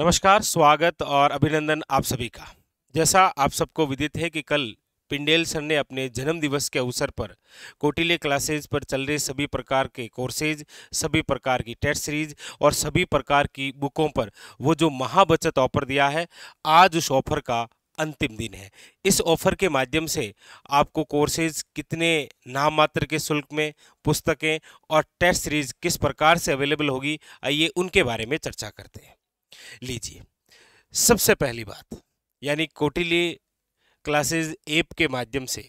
नमस्कार स्वागत और अभिनंदन आप सभी का जैसा आप सबको विदित है कि कल पिंडेल सर ने अपने जन्म दिवस के अवसर पर कोटिले क्लासेज पर चल रहे सभी प्रकार के कोर्सेज सभी प्रकार की टेस्ट सीरीज और सभी प्रकार की बुकों पर वो जो महाबचत ऑफर दिया है आज उस ऑफर का अंतिम दिन है इस ऑफर के माध्यम से आपको कोर्सेज कितने नाम मात्र के शुल्क में पुस्तकें और टेस्ट सीरीज किस प्रकार से अवेलेबल होगी आइए उनके बारे में चर्चा करते हैं लीजिए सबसे पहली बात यानी कोटिली क्लासेस ऐप के माध्यम से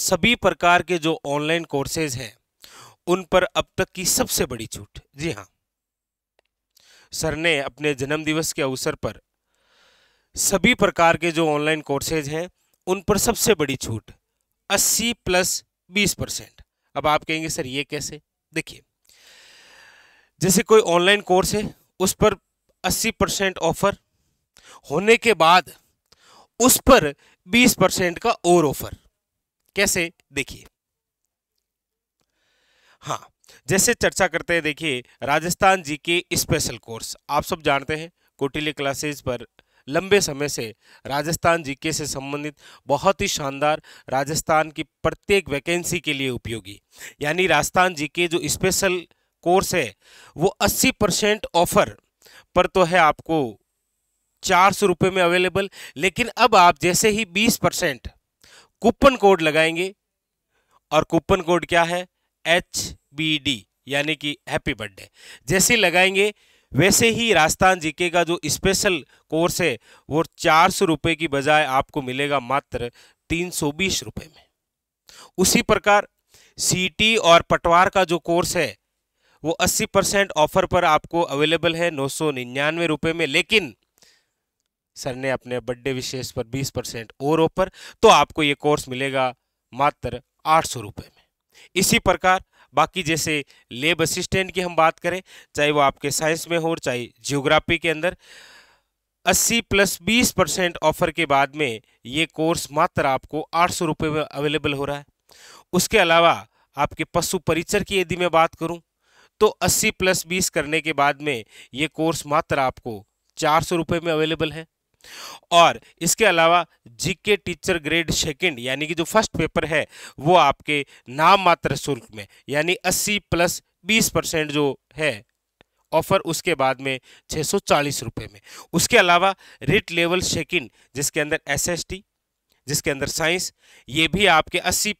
सभी प्रकार के जो ऑनलाइन कोर्सेज हैं उन पर अब तक की सबसे बड़ी छूट जी हाँ सर ने अपने जन्मदिवस के अवसर पर सभी प्रकार के जो ऑनलाइन कोर्सेज हैं उन पर सबसे बड़ी छूट 80 प्लस 20 परसेंट अब आप कहेंगे सर ये कैसे देखिए जैसे कोई ऑनलाइन कोर्स है उस पर अस्सी परसेंट ऑफर होने के बाद उस पर बीस परसेंट का और ऑफर कैसे देखिए हाँ जैसे चर्चा करते हैं देखिए राजस्थान जी के स्पेशल कोर्स आप सब जानते हैं कोटिले क्लासेस पर लंबे समय से राजस्थान जीके से संबंधित बहुत ही शानदार राजस्थान की प्रत्येक वैकेंसी के लिए उपयोगी यानी राजस्थान जीके जो स्पेशल कोर्स है वो 80 परसेंट ऑफर पर तो है आपको चार सौ रुपये में अवेलेबल लेकिन अब आप जैसे ही बीस परसेंट कूपन कोड लगाएंगे और कूपन कोड क्या है एच बी डी यानी कि हैप्पी बर्थडे जैसे लगाएंगे वैसे ही राजस्थान जीके का जो स्पेशल कोर्स है वो चार सौ रुपये की बजाय आपको मिलेगा मात्र तीन सौ बीस रुपये में उसी प्रकार सीटी और पटवार का जो कोर्स है वो 80 परसेंट ऑफर पर आपको अवेलेबल है नौ सौ निन्यानवे रुपये में लेकिन सर ने अपने बर्थडे विशेष पर 20 परसेंट और ऑफर तो आपको ये कोर्स मिलेगा मात्र आठ सौ रुपये में इसी प्रकार बाकी जैसे लेब असिस्टेंट की हम बात करें चाहे वो आपके साइंस में हो चाहे जियोग्राफी के अंदर 80 प्लस 20 परसेंट ऑफर के बाद में ये कोर्स मात्र आपको आठ सौ रुपये में अवेलेबल हो रहा है उसके अलावा आपके पशु परिचर की यदि मैं बात करूं तो 80 प्लस 20 करने के बाद में ये कोर्स मात्र आपको चार सौ में अवेलेबल है और इसके अलावा जीके टीचर ग्रेड सेकेंड यानी कि जो फर्स्ट पेपर है वो आपके नाम मात्र शुल्क में यानी 80 प्लस 20 परसेंट जो है ऑफर उसके बाद में छः सौ में उसके अलावा रिट लेवल सेकेंड जिसके अंदर एसएसटी जिसके अंदर साइंस ये भी आपके 80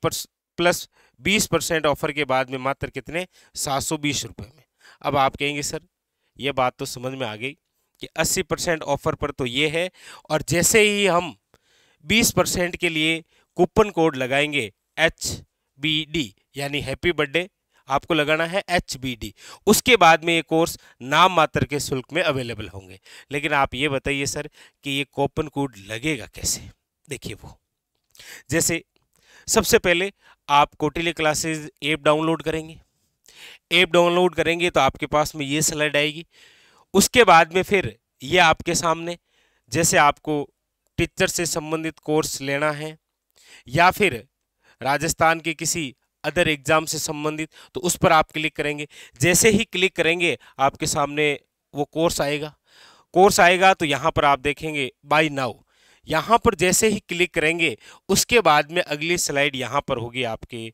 प्लस बीस परसेंट ऑफर के बाद में मात्र कितने सात सौ बीस रुपये में अब आप कहेंगे सर ये बात तो समझ में आ गई कि अस्सी परसेंट ऑफर पर तो ये है और जैसे ही हम बीस परसेंट के लिए कूपन कोड लगाएंगे एच बी डी यानी हैप्पी बर्थडे आपको लगाना है एच बी डी उसके बाद में ये कोर्स नाम मात्र के शुल्क में अवेलेबल होंगे लेकिन आप ये बताइए सर कि ये कूपन कोड लगेगा कैसे देखिए वो जैसे सबसे पहले आप कोटिले क्लासेस ऐप डाउनलोड करेंगे ऐप डाउनलोड करेंगे तो आपके पास में ये स्लाइड आएगी उसके बाद में फिर ये आपके सामने जैसे आपको टीचर से संबंधित कोर्स लेना है या फिर राजस्थान के किसी अदर एग्ज़ाम से संबंधित तो उस पर आप क्लिक करेंगे जैसे ही क्लिक करेंगे आपके सामने वो कोर्स आएगा कोर्स आएगा तो यहाँ पर आप देखेंगे बाई नाउ यहाँ पर जैसे ही क्लिक करेंगे उसके बाद में अगली स्लाइड यहाँ पर होगी आपके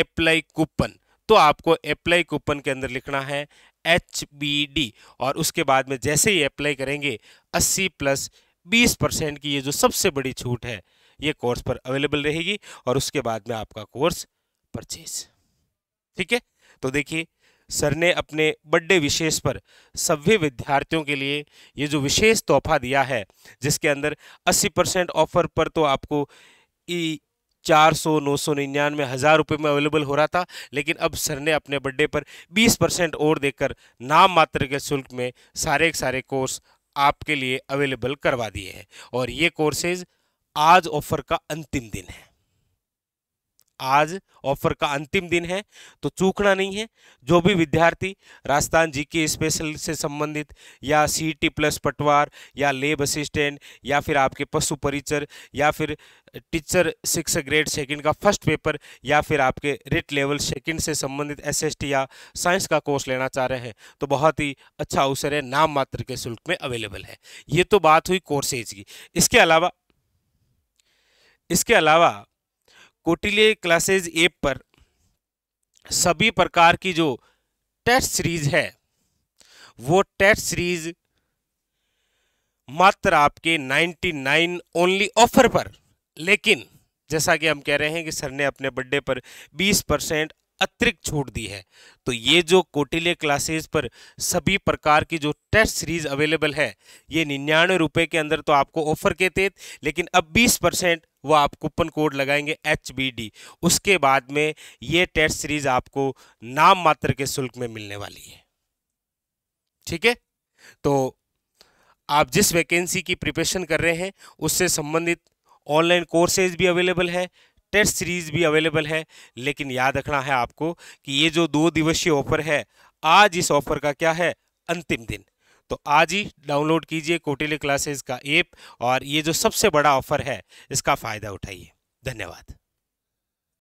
अप्लाई कूपन तो आपको अप्लाई कूपन के अंदर लिखना है एच बी डी और उसके बाद में जैसे ही अप्लाई करेंगे 80 प्लस 20 परसेंट की ये जो सबसे बड़ी छूट है ये कोर्स पर अवेलेबल रहेगी और उसके बाद में आपका कोर्स परचेज ठीक है तो देखिए सर ने अपने बर्थडे विशेष पर सभी विद्यार्थियों के लिए ये जो विशेष तोहफा दिया है जिसके अंदर 80 परसेंट ऑफर पर तो आपको ई चार सौ नौ सौ निन्यानवे हज़ार रुपये में अवेलेबल हो रहा था लेकिन अब सर ने अपने बर्थडे पर 20 परसेंट और देकर नाम मात्र के शुल्क में सारे के सारे कोर्स आपके लिए अवेलेबल करवा दिए हैं और ये कोर्सेज आज ऑफर का अंतिम दिन है आज ऑफर का अंतिम दिन है तो चूकना नहीं है जो भी विद्यार्थी राजस्थान जी के स्पेशल से संबंधित या सी e प्लस पटवार या लेब असिस्टेंट या फिर आपके पशु परिचर या फिर टीचर सिक्स ग्रेड सेकंड का फर्स्ट पेपर या फिर आपके रेट लेवल सेकंड से संबंधित एसएसटी या साइंस का कोर्स लेना चाह रहे हैं तो बहुत ही अच्छा अवसर है नाम मात्र के शुल्क में अवेलेबल है ये तो बात हुई कोर्सेज की इसके अलावा इसके अलावा कोटिले क्लासेज ऐप पर सभी प्रकार की जो टेस्ट सीरीज है वो टेस्ट सीरीज मात्र आपके 99 ओनली ऑफर पर लेकिन जैसा कि हम कह रहे हैं कि सर ने अपने बर्थडे पर 20 परसेंट अतिरिक्त छूट दी है तो ये जो कोटिले क्लासेज पर सभी प्रकार की जो टेस्ट सीरीज अवेलेबल है ये निन्यानवे रुपये के अंदर तो आपको ऑफर के तहत लेकिन अब 20 परसेंट वो आप कूपन कोड लगाएंगे एच उसके बाद में ये टेस्ट सीरीज आपको नाम मात्र के शुल्क में मिलने वाली है ठीक है तो आप जिस वैकेंसी की प्रिपरेशन कर रहे हैं उससे संबंधित ऑनलाइन कोर्सेज भी अवेलेबल है टेस्ट सीरीज भी अवेलेबल है लेकिन याद रखना है आपको कि ये जो दो दिवसीय ऑफर है आज इस ऑफर का क्या है अंतिम दिन तो आज ही डाउनलोड कीजिए कोटिले क्लासेस का ऐप और ये जो सबसे बड़ा ऑफर है इसका फ़ायदा उठाइए धन्यवाद